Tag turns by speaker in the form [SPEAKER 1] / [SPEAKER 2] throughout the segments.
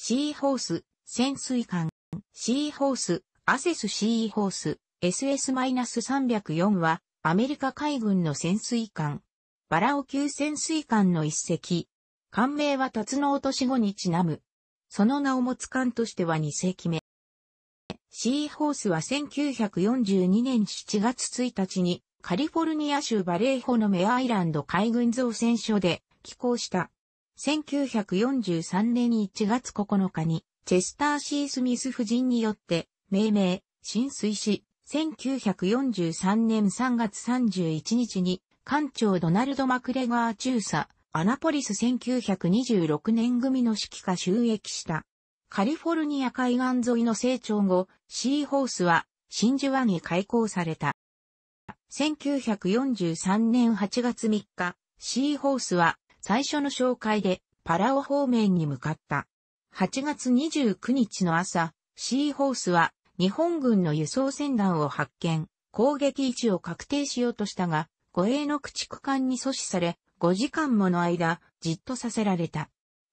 [SPEAKER 1] シーホース、潜水艦、シーホース、アセスシーホース、SS-304 は、アメリカ海軍の潜水艦、バラオ級潜水艦の一隻。艦名は辰の落とし後にちなむ。その名を持つ艦としては2隻目。シーホースは1942年7月1日にカリフォルニア州バレーホのメアイランド海軍造船所で寄港した。1943年1月9日に、チェスター・シー・スミス夫人によって、命名、浸水し、1943年3月31日に、艦長ドナルド・マクレガー中佐、アナポリス1926年組の指揮下収益した。カリフォルニア海岸沿いの成長後、シーホースは真珠湾へ開港された。1943年8月3日、シーホースは最初の紹介でパラオ方面に向かった。8月29日の朝、シーホースは日本軍の輸送船団を発見、攻撃位置を確定しようとしたが、護衛の駆逐艦に阻止され、5時間もの間、じっとさせられた。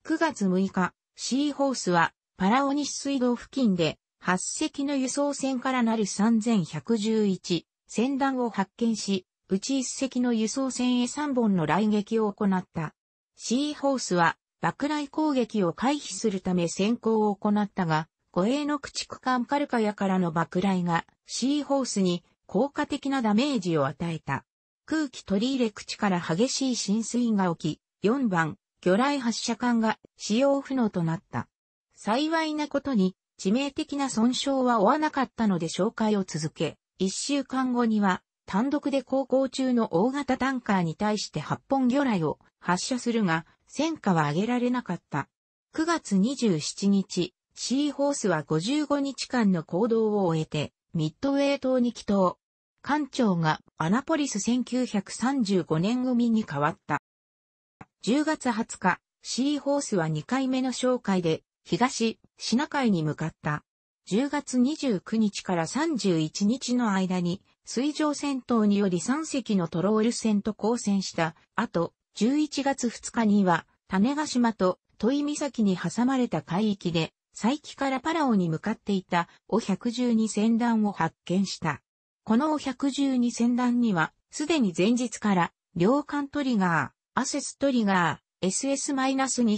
[SPEAKER 1] 9月6日、シーホースはパラオ西水道付近で8隻の輸送船からなる3111船団を発見し、うち1隻の輸送船へ3本の来撃を行った。シーホースは爆雷攻撃を回避するため先行を行ったが、護衛の駆逐艦カルカヤからの爆雷がシーホースに効果的なダメージを与えた。空気取り入れ口から激しい浸水が起き、4番、魚雷発射管が使用不能となった。幸いなことに、致命的な損傷は負わなかったので紹介を続け、1週間後には、単独で航行中の大型タンカーに対して8本魚雷を発射するが、戦果は上げられなかった。9月27日、シーホースは55日間の行動を終えて、ミッドウェー島に帰島。艦長がアナポリス1935年組に変わった。10月20日、シーホースは2回目の紹介で、東、シナ海に向かった。10月29日から31日の間に、水上戦闘により3隻のトロール船と交戦した後、11月2日には、種ヶ島と戸井岬に挟まれた海域で、佐伯からパラオに向かっていたお1 1 2船団を発見した。このお1 1 2船団には、すでに前日から、両艦トリガー、アセストリガー、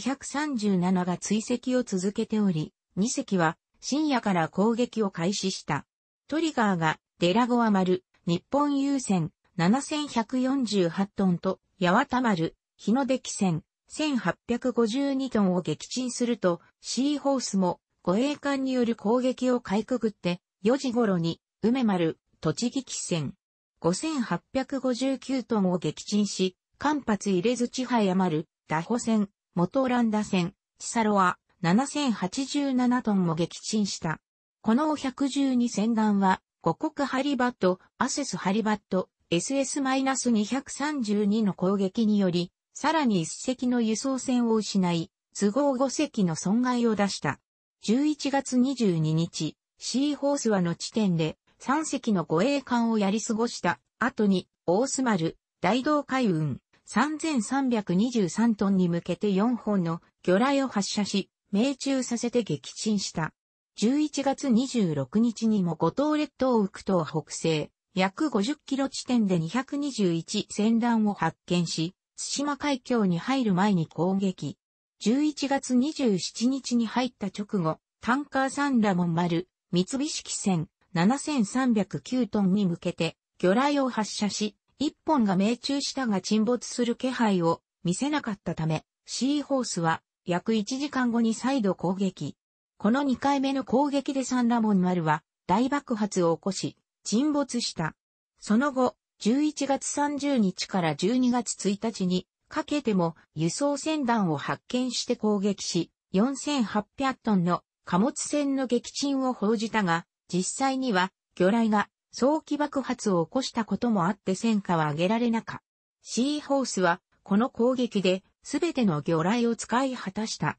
[SPEAKER 1] SS-237 が追跡を続けており、2隻は深夜から攻撃を開始した。トリガーがデラゴア丸、日本優先7148トンと八幡丸、日の出汽船、1852トンを撃沈すると、シーホースも護衛艦による攻撃をかいくぐって、4時頃に、梅丸、栃木汽船、5859トンを撃沈し、間髪入れずちはやまダホ船、元オランダ船、チサロア、7087トンも撃沈した。この112船団は、五国ハリバット、アセスハリバット、SS-232 の攻撃により、さらに一隻の輸送船を失い、都合5隻の損害を出した。11月22日、シーホースはの地点で3隻の護衛艦をやり過ごした後に、大須丸、大道海運、3323トンに向けて4本の魚雷を発射し、命中させて撃沈した。11月26日にも五島列島を浮くと北西、約50キロ地点で221戦乱を発見し、津島海峡に入る前に攻撃。11月27日に入った直後、タンカーサンラモン丸、三菱汽船7309トンに向けて魚雷を発射し、一本が命中したが沈没する気配を見せなかったため、シーホースは約1時間後に再度攻撃。この2回目の攻撃でサンラモン丸は大爆発を起こし、沈没した。その後、11月30日から12月1日にかけても輸送船団を発見して攻撃し、4800トンの貨物船の撃沈を報じたが、実際には魚雷が早期爆発を起こしたこともあって戦果は上げられなか。シーホースはこの攻撃で全ての魚雷を使い果たした。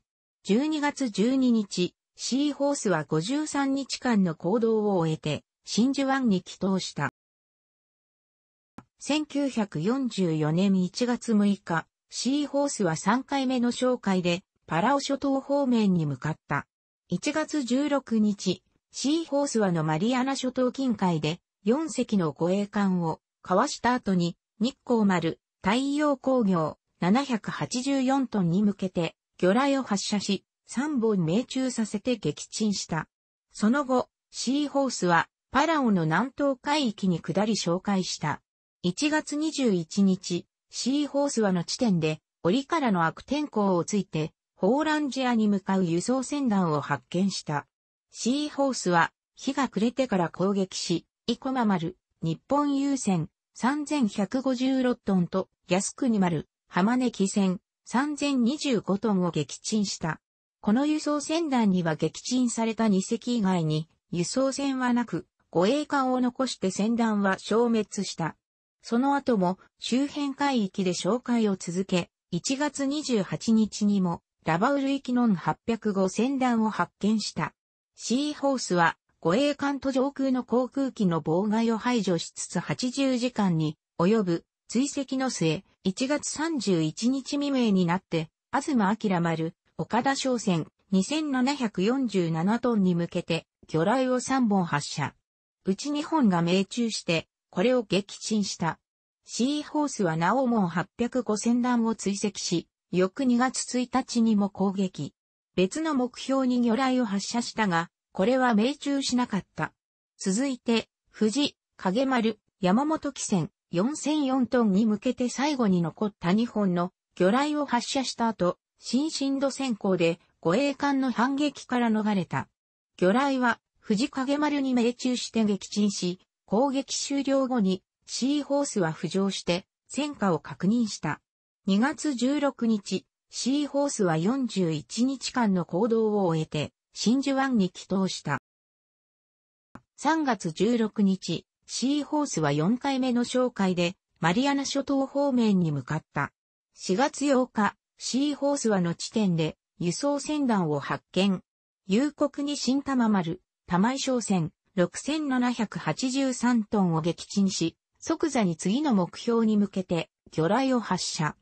[SPEAKER 1] 12月12日、シーホースは53日間の行動を終えて、真珠湾に帰投した。1944年1月6日、シーホースは3回目の紹介で、パラオ諸島方面に向かった。1月16日、シーホースはのマリアナ諸島近海で、4隻の護衛艦を、かわした後に、日光丸、太陽工業、784トンに向けて、魚雷を発射し、3本命中させて撃沈した。その後、シーホースはパラオの南東海域に下り紹介した。1月21日、シーホースワの地点で、折からの悪天候をついて、ホーランジアに向かう輸送船団を発見した。シーホースは、日が暮れてから攻撃し、イコマ丸、日本郵船、3156トンと、安国丸、浜根木船、3025トンを撃沈した。この輸送船団には撃沈された2隻以外に、輸送船はなく、護衛艦を残して船団は消滅した。その後も周辺海域で紹介を続け、1月28日にもラバウル域ノン805船団を発見した。シーホースは護衛艦と上空の航空機の妨害を排除しつつ80時間に及ぶ追跡の末、1月31日未明になって、東明丸、岡田商船2747トンに向けて魚雷を3本発射。うち2本が命中して、これを撃沈した。シーホースはなおも805戦団を追跡し、翌2月1日にも攻撃。別の目標に魚雷を発射したが、これは命中しなかった。続いて、富士、影丸、山本汽船、4004トンに向けて最後に残った2本の魚雷を発射した後、新進度先行で護衛艦の反撃から逃れた。魚雷は藤影丸に命中して撃沈し、攻撃終了後にシーホースは浮上して戦果を確認した。2月16日、シーホースは41日間の行動を終えて真珠湾に帰投した。3月16日、シーホースは4回目の紹介でマリアナ諸島方面に向かった。4月8日、シーホースはの地点で輸送船団を発見。夕刻に新玉丸、玉井商船6783トンを撃沈し、即座に次の目標に向けて魚雷を発射。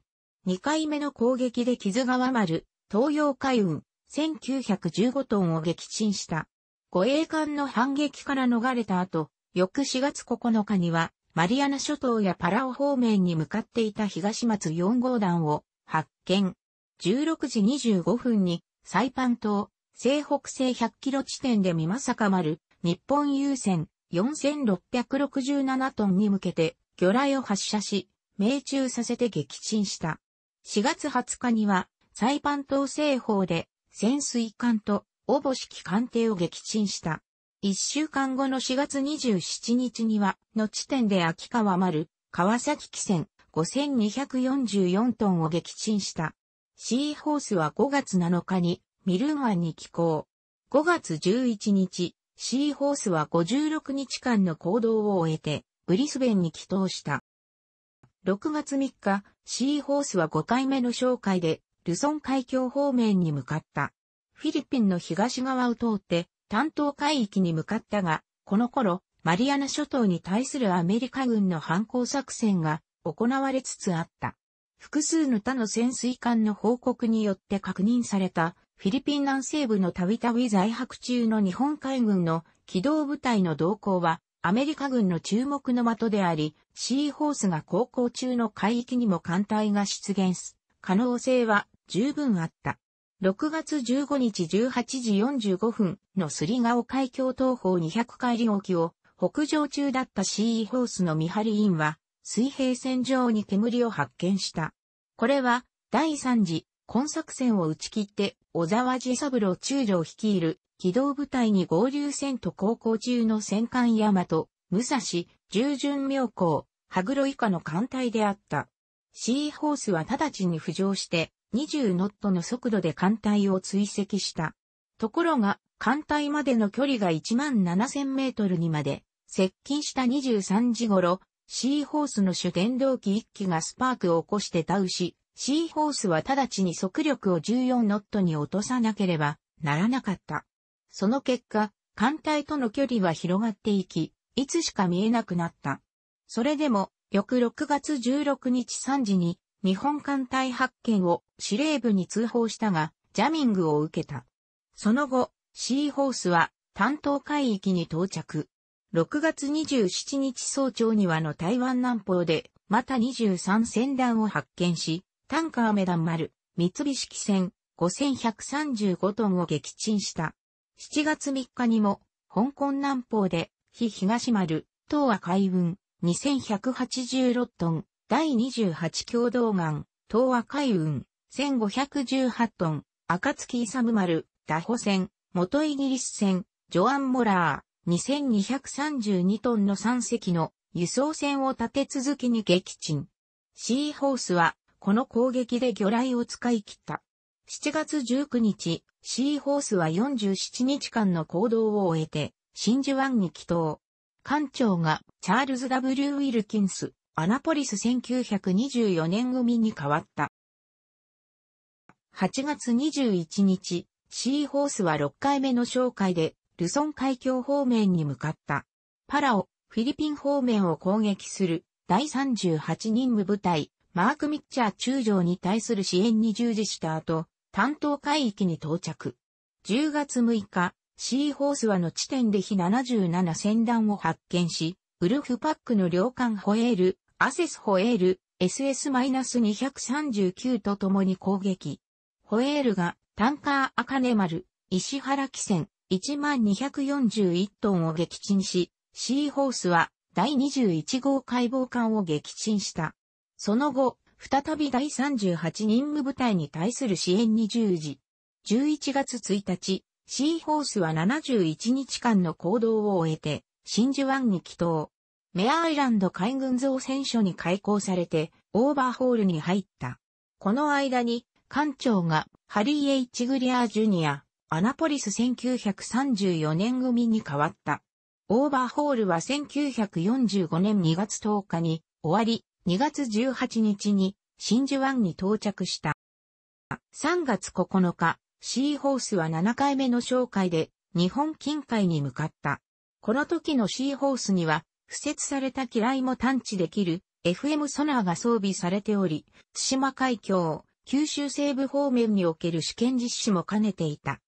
[SPEAKER 1] 2回目の攻撃で傷が川る、東洋海運1915トンを撃沈した。護衛艦の反撃から逃れた後、翌4月9日には、マリアナ諸島やパラオ方面に向かっていた東松4号弾を発見。16時25分にサイパン島、西北西100キロ地点で美か丸、日本優先4667トンに向けて魚雷を発射し、命中させて撃沈した。4月20日には、サイパン島西方で潜水艦とおぼしき艦艇を撃沈した。1週間後の4月27日には、の地点で秋川丸、川崎汽船5244トンを撃沈した。シーホースは5月7日にミルン湾に寄港。5月11日、シーホースは56日間の行動を終えて、ブリスベンに帰島した。6月3日、シーホースは5回目の紹介で、ルソン海峡方面に向かった。フィリピンの東側を通って、担当海域に向かったが、この頃、マリアナ諸島に対するアメリカ軍の反抗作戦が行われつつあった。複数の他の潜水艦の報告によって確認されたフィリピン南西部のたびたび在泊中の日本海軍の機動部隊の動向は、アメリカ軍の注目の的であり、シーホースが航行中の海域にも艦隊が出現す。可能性は十分あった。6月15日18時45分のスリガオ海峡東方200海里沖を北上中だったシーホースの見張り員は水平線上に煙を発見した。これは第3次今作戦を打ち切って、小沢寺三郎中将率いる、機動部隊に合流戦と航行中の戦艦大和、武蔵、従順妙高、羽黒以下の艦隊であった。シーホースは直ちに浮上して、20ノットの速度で艦隊を追跡した。ところが、艦隊までの距離が1万7000メートルにまで、接近した23時頃、シーホースの主電動機1機がスパークを起こしてダウし、シーホースは直ちに速力を14ノットに落とさなければならなかった。その結果、艦隊との距離は広がっていき、いつしか見えなくなった。それでも、翌6月16日3時に日本艦隊発見を司令部に通報したが、ジャミングを受けた。その後、シーホースは担当海域に到着。6月27日早朝にはの台湾南方で、また23船団を発見し、タンカーメダン丸、三菱汽船、5135トンを撃沈した。7月3日にも、香港南方で、非東丸、東亜海運、2186トン、第28共同岸、東亜海運、1518トン、暁勇丸、ダホ船、元イギリス船、ジョアン・モラー、2232トンの3隻の輸送船を立て続けに撃沈。シーホースはこの攻撃で魚雷を使い切った。7月19日、シーホースは47日間の行動を終えて、真珠湾に帰島。艦長がチャールズ・ W・ ウィルキンス、アナポリス1924年組に変わった。8月21日、シーホースは6回目の紹介で、ルソン海峡方面に向かった。パラオ、フィリピン方面を攻撃する第38任務部隊、マーク・ミッチャー中将に対する支援に従事した後、担当海域に到着。10月6日、シーホースはの地点で非77船団を発見し、ウルフパックの領艦ホエール、アセスホエール、SS-239 と共に攻撃。ホエールがタンカーアカネ丸、石原汽船、1241トンを撃沈し、シーホースは第21号解剖艦を撃沈した。その後、再び第38任務部隊に対する支援に従事。11月1日、シーホースは71日間の行動を終えて、真珠湾に帰島。メアアイランド海軍造船所に開港されて、オーバーホールに入った。この間に、艦長が、ハリー・エイチ・グリアー・ジュニア、アナポリス1934年組に変わった。オーバーホールは1945年2月10日に終わり、2月18日に真珠湾に到着した。3月9日、シーホースは7回目の紹介で日本近海に向かった。この時のシーホースには、付設された機雷も探知できる FM ソナーが装備されており、津島海峡、九州西部方面における試験実施も兼ねていた。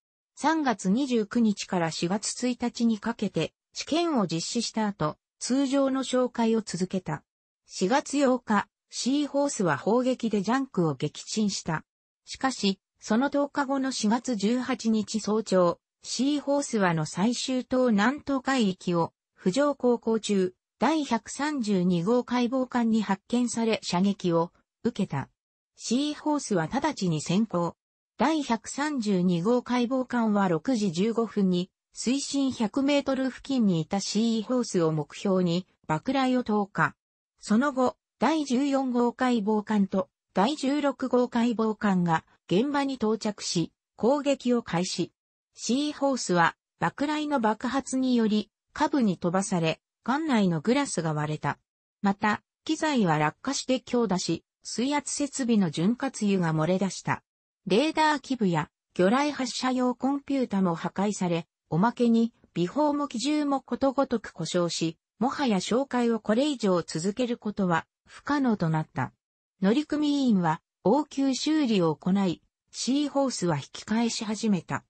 [SPEAKER 1] 3月29日から4月1日にかけて試験を実施した後、通常の紹介を続けた。4月8日、シーホースは砲撃でジャンクを撃沈した。しかし、その10日後の4月18日早朝、シーホースはの最終島南東海域を、浮上航行中、第132号解剖艦に発見され射撃を受けた。シーホースは直ちに先行。第132号解剖艦は6時15分に水深100メートル付近にいたシーホースを目標に爆雷を投下。その後、第14号解剖艦と第16号解剖艦が現場に到着し、攻撃を開始。シーホースは爆雷の爆発により、下部に飛ばされ、艦内のグラスが割れた。また、機材は落下して強打し、水圧設備の潤滑油が漏れ出した。レーダー基部や魚雷発射用コンピュータも破壊され、おまけに、微砲も機銃もことごとく故障し、もはや紹介をこれ以上続けることは不可能となった。乗組員は応急修理を行い、シーホースは引き返し始めた。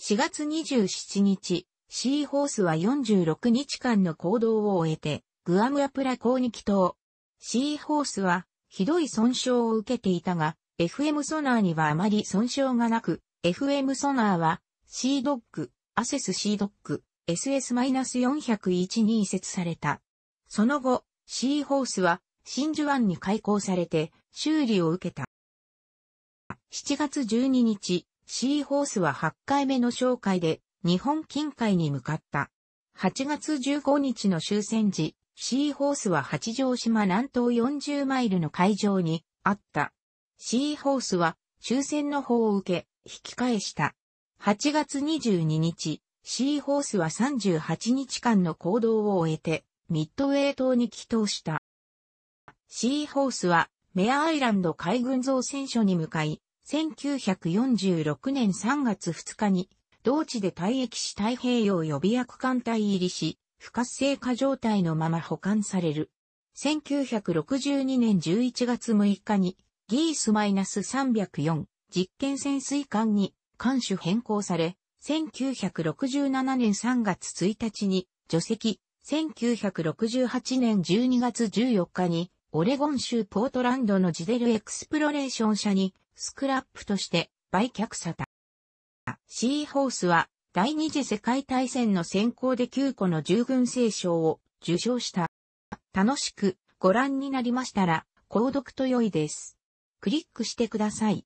[SPEAKER 1] 4月27日、シーホースは46日間の行動を終えて、グアムアプラ港に帰島。シーホースは、ひどい損傷を受けていたが、FM ソナーにはあまり損傷がなく、FM ソナーは、シードッグ、アセスシードッグ、SS-401 に移設された。その後、シーホースは真珠湾に開港されて修理を受けた。7月12日、シーホースは8回目の紹介で日本近海に向かった。8月15日の終戦時、シーホースは八丈島南東40マイルの海上にあった。シーホースは終戦の方を受け、引き返した。8月22日、シーホースは38日間の行動を終えて、ミッドウェー島に帰島した。シーホースは、メアアイランド海軍造船所に向かい、1946年3月2日に、同地で退役し太平洋予備役艦隊入りし、不活性化状態のまま保管される。1962年11月6日に、ギース -304 実験潜水艦に艦首変更され、1967年3月1日に除籍、1968年12月14日に、オレゴン州ポートランドのジデルエクスプロレーション社に、スクラップとして売却された。シーホースは、第二次世界大戦の先行で9個の従軍聖賞を受賞した。楽しくご覧になりましたら、購読と良いです。クリックしてください。